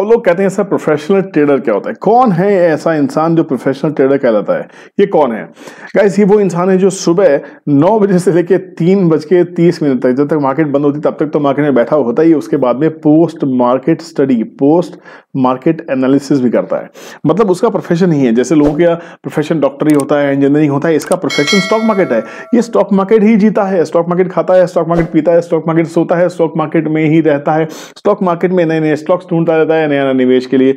अब लोग कहते हैं सर प्रोफेशनल ट्रेडर क्या होता है कौन है ऐसा इंसान जो प्रोफेशनल ट्रेडर कहलाता है ये कौन है गाइस ये वो इंसान है जो सुबह नौ बजे से लेकर तीन बज के तीस मिनट तक जब तक मार्केट बंद होती तब तक तो मार्केट में बैठा होता ही उसके बाद में post market study post market analysis भी करता है मतलब उसका प्रोफेशन ही है जैसे लोगों का प्रोफेशन डॉक्टरी होता है इंजीनियरिंग होता है इसका प्रोफेशन स्टॉक मार्केट है ये स्टॉक मार्केट ही जीता है स्टॉक मार्केट खाता है स्टॉक मार्केट पीता है स्टॉक मार्केट सोता है स्टॉक मार्केट में ही रहता है स्टॉक मार्केट में नए नए स्टॉक्स ढूंढता रहता है नया नया निवेश के लिए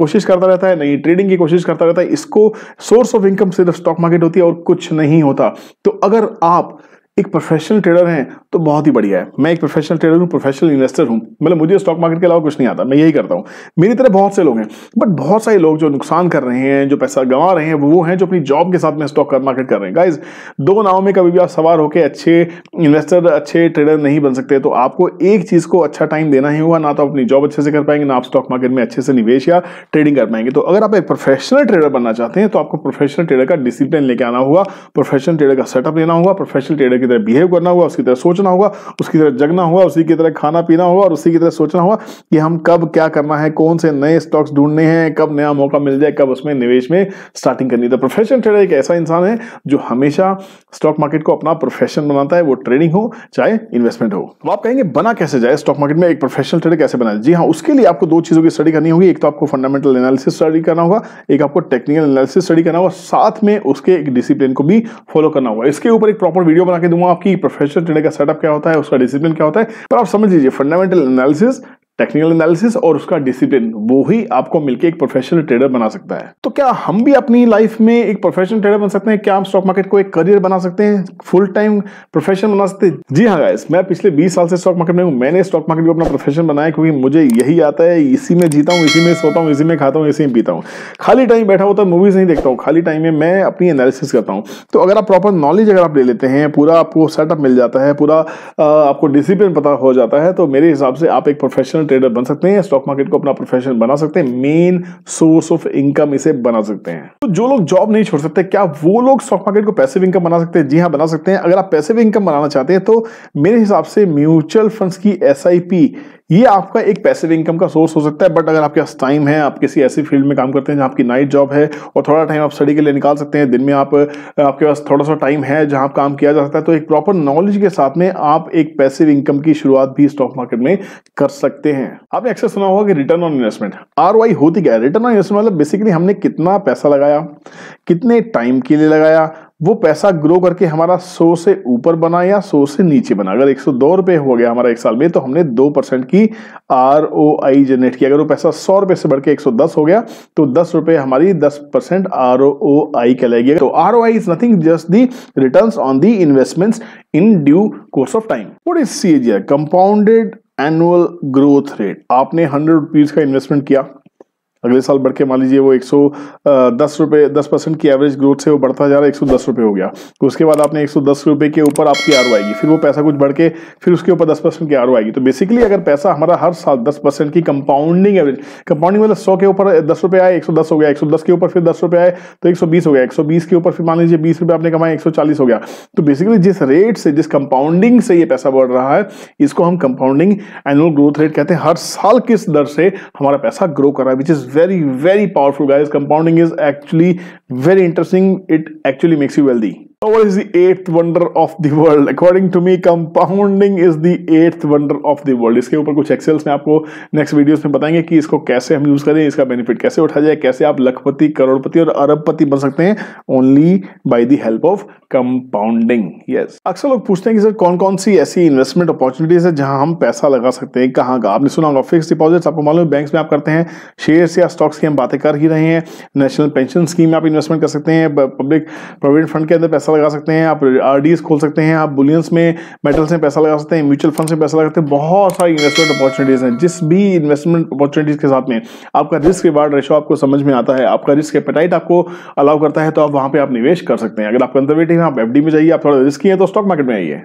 कोशिश करता रहता है नई ट्रेडिंग की कोशिश करता रहता है इसको सोर्स ऑफ इनकम सिर्फ स्टॉक मार्केट होती है और कुछ नहीं होता तो अगर आप एक प्रोफेशनल ट्रेडर हैं तो बहुत ही बढ़िया है मैं एक प्रोफेशनल ट्रेडर हूँ प्रोफेशनल इन्वेस्टर हूँ मतलब मुझे स्टॉक मार्केट के अलावा कुछ नहीं आता मैं यही करता हूँ मेरी तरह बहुत से लोग हैं बट बहुत सारे लोग जो नुकसान कर रहे हैं जो पैसा गंवा रहे हैं वो हैं जो अपनी जॉब के साथ में स्टॉक मार्केट कर रहे हैं गाइज दो नाव में कभी भी आप सवार होकर अच्छे इन्वेस्टर अच्छे ट्रेडर नहीं बन सकते तो आपको एक चीज़ को अच्छा टाइम देना ही होगा ना तो अपनी जॉब अच्छे से कर पाएंगे ना आप स्टॉक मार्केट में अच्छे से निवेश या ट्रेडिंग कर पाएंगे तो अगर आप एक प्रोफेशनल ट्रेडर बनना चाहते हैं तो आपको प्रोफेशनल ट्रेडर का डिसिप्लिन लेके आना होगा प्रोफेशनल ट्रेडर का सेटअप लेना होगा प्रोफेशनल ट्रेडर की तरह बिहेव करना होगा उसकी तरह सोचना होगा उसकी तरह जगना होगा उसी की तरह खाना पीना होगा और उसी की तरह सोचना होगा कि हम कब क्या करना है कौन से नए स्टॉक्स ढूंढने हैं कब नया मौका मिल जाए कब उसमें निवेश में स्टार्टिंग करनी तो प्रोफेशन ट्रेडर एक ऐसा इंसान है जो हमेशा स्टॉक मार्केट को अपना प्रोफेशन बनाता है वो ट्रेडिंग हो चाहे इन्वेस्टमेंट हो तो आप कहेंगे बना कैसे जाए स्टॉक मार्केट में एक प्रोफेशनल ट्रेडर कैसे बनाए जी हाँ उसके लिए आपको दो चीज़ों की स्टडी करनी होगी एक तो आपको फंडामेंटल एनालिसिस स्टडी करना होगा एक आपको टेक्निकल एनालिसिस स्टडी करना होगा साथ में उसके एक डिसिप्लिन को भी फॉलो करना होगा इसके ऊपर एक प्रॉपर वीडियो बना के दूंगा आपकी प्रोफेशनल ट्रेडर का सेटअप क्या होता है उसका डिसिप्लिन क्या होता है पर आप समझ लीजिए फंडामेंटल एनालिसिस टेक्निकल एनालिसिस और उसका डिसिप्लिन वो ही आपको मिलकर एक प्रोफेशनल ट्रेडर बना सकता है तो क्या हम भी अपनी लाइफ में एक प्रोफेशनल ट्रेडर बन सकते हैं क्या हम स्टॉक मार्केट को एक करियर बना सकते हैं फुल टाइम प्रोफेशन बना सकते हैं जी हाँ गाइस मैं पिछले 20 साल से स्टॉक मार्केट में हूँ मैंने स्टॉक मार्केट को अपना प्रोफेशन बनाया क्योंकि मुझे यही आता है इसी में जीता हूँ इसी में सोता हूँ इसी में खाता हूँ इसी में पीता हूँ खाली टाइम बैठा होता है मूवीज नहीं देखता हूँ खाली टाइम में मैं अपनी एनालिसिस करता हूँ तो अगर आप प्रॉपर नॉलेज अगर आप ले लेते हैं पूरा आपको सेटअप मिल जाता है पूरा आपको डिसिप्लिन पता हो जाता है तो मेरे हिसाब से आप एक प्रोफेशनल ट्रेडर बन सकते हैं स्टॉक मार्केट को अपना प्रोफेशन बना सकते हैं मेन सोर्स ऑफ इनकम इसे बना सकते हैं तो जो लोग जॉब नहीं छोड़ सकते क्या वो लोग स्टॉक मार्केट को पैसिव इनकम बना सकते हैं जी हाँ बना सकते हैं अगर आप पैसिव इनकम बनाना चाहते हैं तो मेरे हिसाब से म्यूचुअल फंड की एस ये आपका एक पैसिव इनकम का सोर्स हो सकता है बट अगर आपके पास टाइम है आप किसी ऐसी फील्ड में काम करते हैं जहां आपकी नाइट जॉब है और थोड़ा टाइम आप स्टडी के लिए निकाल सकते हैं दिन में आप आपके पास थोड़ा सा टाइम है जहां आप काम किया जा सकता है तो एक प्रॉपर नॉलेज के साथ में आप एक पैसिव इनकम की शुरुआत भी स्टॉक मार्केट में कर सकते हैं हैं आपने अक्सर सुना होगा कि return on investment R Y होती क्या है रिटर्न ऑन इन्वेस्टमेंट मतलब बेसिकली हमने कितना पैसा लगाया कितने टाइम के लिए लगाया वो पैसा ग्रो करके हमारा 100 से ऊपर बना या 100 से नीचे बना अगर एक सौ रुपये हो गया हमारा एक साल में तो हमने दो परसेंट की आर ओ आई जनरेट किया अगर वो पैसा सौ रुपए से बढ़ के एक हो गया तो दस रुपए हमारी दस परसेंट आर ओ आई कहलाएगी तो R O I is nothing just the return on the investment in due course of time what is C compounded annual growth rate आपने हंड्रेड रुपीज का इन्वेस्टमेंट किया अगले साल बढ़ के मान लीजिए वो एक सौ दस रुपये दस परसेंट की एवरेज ग्रोथ से वो बढ़ता जा रहा है एक सौ दस रुपये हो गया तो उसके बाद आपने एक सौ दस रुपये के ऊपर आपकी आर आएगी फिर वो पैसा कुछ बढ़ के फिर उसके ऊपर दस परसेंट की आर आएगी तो बेसिकली अगर पैसा हमारा हर साल दस परसेंट की कंपाउंडिंग एवरेज कंपाउंडिंग मतलब सौ के ऊपर दस रुपये आए एक सौ दस हो गया एक सौ दस के ऊपर फिर दस रुपये आए तो एक सौ बीस हो गया एक सौ बीस के ऊपर फिर मान लीजिए बीस रुपये आपने कमाए एक सौ चालीस हो गया तो बेसिकली जिस रेट से जिस कंपाउंडिंग से ये पैसा बढ़ रहा है इसको हम कंपाउंडिंग एनुअल ग्रोथ रेट कहते हैं हर साल किस दर से हमारा पैसा ग्रो कर रहा है which is very very powerful guys compounding is actually very interesting it actually makes you wealthy So what is the eighth wonder of the world? According to me, compounding is the eighth wonder of the world. इसके ऊपर कुछ एक्सेल्स में आपको next videos में बताएंगे कि इसको कैसे हम यूज करें इसका बेनिफिट कैसे उठा जाए कैसे आप लखपति करोड़पति और अरबपति बन सकते हैं only by the help of compounding yes अक्सर लोग पूछते हैं कि सर कौन कौन सी ऐसी इन्वेस्टमेंट अपॉर्चुनिटीज है जहां हम पैसा लगा सकते हैं कहाँ का आपने सुना होगा फिक्स डिपॉजिट आपको मालूम है बैंक में आप करते हैं शेयर या स्टॉक्स की हम बातें कर ही रहे हैं नेशनल पेंशन स्कीम में आप इन्वेस्टमेंट कर सकते हैं पब्लिक प्रोविडेंट फंड के अंदर पैसा पैसा लगा सकते हैं आप आर खोल सकते हैं आप बुलियंस में मेटल्स में पैसा लगा सकते हैं म्यूचुअल फंड में पैसा लगा सकते हैं बहुत सारी इन्वेस्टमेंट अपॉर्चुनिटीज़ हैं जिस भी इन्वेस्टमेंट अपॉर्चुनिटीज़ के साथ में आपका रिस्क रिवार्ड रेशो आपको समझ में आता है आपका रिस्क एपेटाइट आपको अलाउ करता है तो आप वहां पर आप निवेश कर सकते हैं अगर आप कंजर्वेटिव हैं आप एफ में जाइए आप थोड़ा रिस्की है तो स्टॉक मार्केट में आइए